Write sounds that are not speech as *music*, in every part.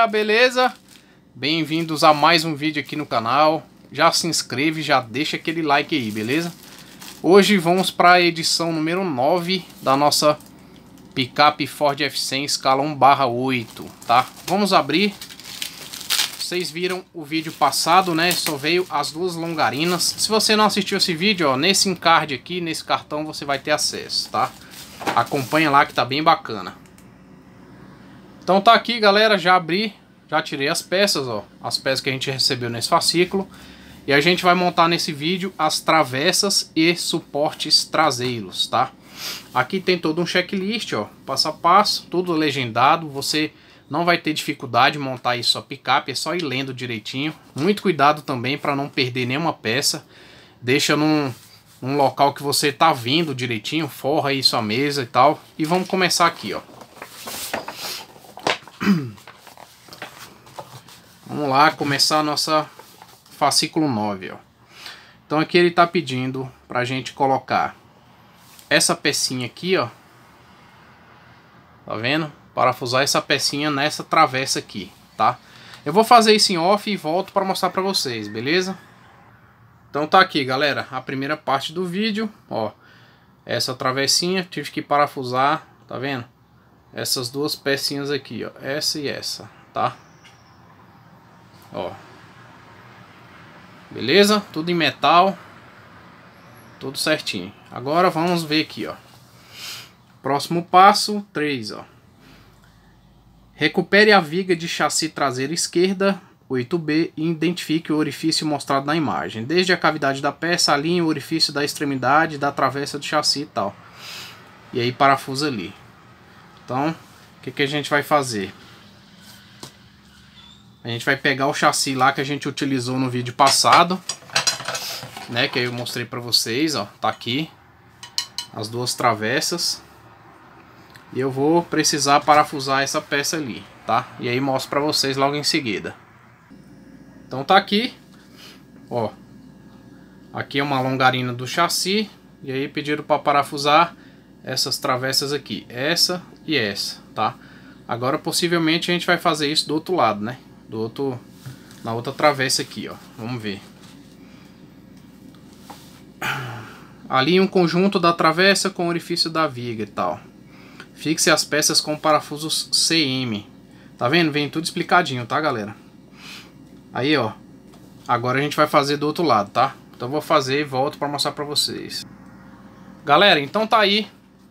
galera, beleza? Bem-vindos a mais um vídeo aqui no canal. Já se inscreve, já deixa aquele like aí, beleza? Hoje vamos para a edição número 9 da nossa picape Ford F100 escala 1 8, tá? Vamos abrir. Vocês viram o vídeo passado, né? Só veio as duas longarinas. Se você não assistiu esse vídeo, ó, nesse card aqui, nesse cartão, você vai ter acesso, tá? Acompanha lá que tá bem bacana. Então tá aqui, galera, já abri, já tirei as peças, ó, as peças que a gente recebeu nesse fascículo. E a gente vai montar nesse vídeo as travessas e suportes traseiros, tá? Aqui tem todo um checklist, ó, passo a passo, tudo legendado, você não vai ter dificuldade de montar isso a picape, é só ir lendo direitinho. Muito cuidado também para não perder nenhuma peça. Deixa num, num local que você tá vindo direitinho, forra isso a mesa e tal. E vamos começar aqui, ó. Vamos lá começar a nossa fascículo 9. Ó. Então aqui ele está pedindo para a gente colocar essa pecinha aqui, ó. Tá vendo? Parafusar essa pecinha nessa travessa aqui, tá? Eu vou fazer isso em off e volto para mostrar para vocês, beleza? Então tá aqui, galera, a primeira parte do vídeo, ó. Essa travessinha, tive que parafusar, tá vendo? Essas duas pecinhas aqui, ó, essa e essa, tá? Ó. Beleza? Tudo em metal. Tudo certinho. Agora vamos ver aqui, ó. Próximo passo, 3, ó. Recupere a viga de chassi traseira esquerda, 8B, e identifique o orifício mostrado na imagem. Desde a cavidade da peça, alinhe o orifício da extremidade, da travessa do chassi e tal. E aí parafusa ali. Então, o que, que a gente vai fazer? A gente vai pegar o chassi lá que a gente utilizou no vídeo passado, né? Que eu mostrei para vocês, ó, tá aqui as duas travessas. E eu vou precisar parafusar essa peça ali, tá? E aí mostro para vocês logo em seguida. Então tá aqui, ó. Aqui é uma longarina do chassi e aí pediram para parafusar essas travessas aqui, essa e essa, tá? Agora possivelmente a gente vai fazer isso do outro lado, né? do outro, na outra travessa aqui, ó. Vamos ver. ali um conjunto da travessa com o orifício da viga e tal. Fixe as peças com parafusos CM. Tá vendo? Vem tudo explicadinho, tá, galera? Aí, ó. Agora a gente vai fazer do outro lado, tá? Então eu vou fazer e volto para mostrar para vocês. Galera, então tá aí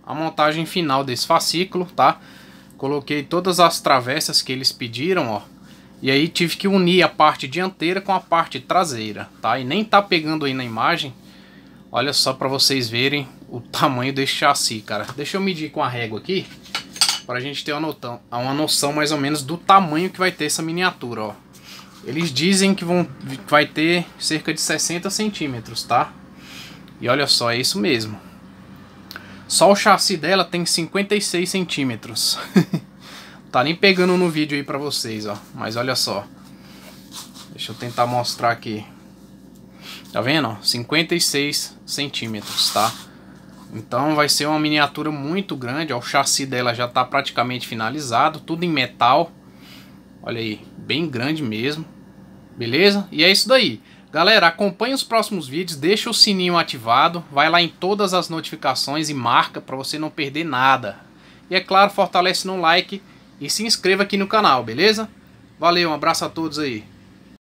a montagem final desse fascículo, tá? Coloquei todas as travessas que eles pediram, ó. E aí tive que unir a parte dianteira com a parte traseira, tá? E nem tá pegando aí na imagem. Olha só para vocês verem o *laughs* tamanho desse chassi, cara. Deixa eu medir com a régua aqui, pra gente ter uma noção, uma noção mais ou menos do tamanho que vai ter essa miniatura, ó. Eles dizem que, vão, que vai ter cerca de 60 centímetros, tá? E olha só, é isso mesmo. Só o chassi dela tem 56 centímetros. *laughs* Tá nem pegando no vídeo aí pra vocês, ó. Mas olha só. Deixa eu tentar mostrar aqui. Tá vendo? 56 centímetros, tá? Então vai ser uma miniatura muito grande. Ó, o chassi dela já tá praticamente finalizado. Tudo em metal. Olha aí. Bem grande mesmo. Beleza? E é isso daí. Galera, acompanhe os próximos vídeos, deixa o sininho ativado, vai lá em todas as notificações e marca para você não perder nada. E é claro, fortalece no like e se inscreva aqui no canal, beleza? Valeu, um abraço a todos aí.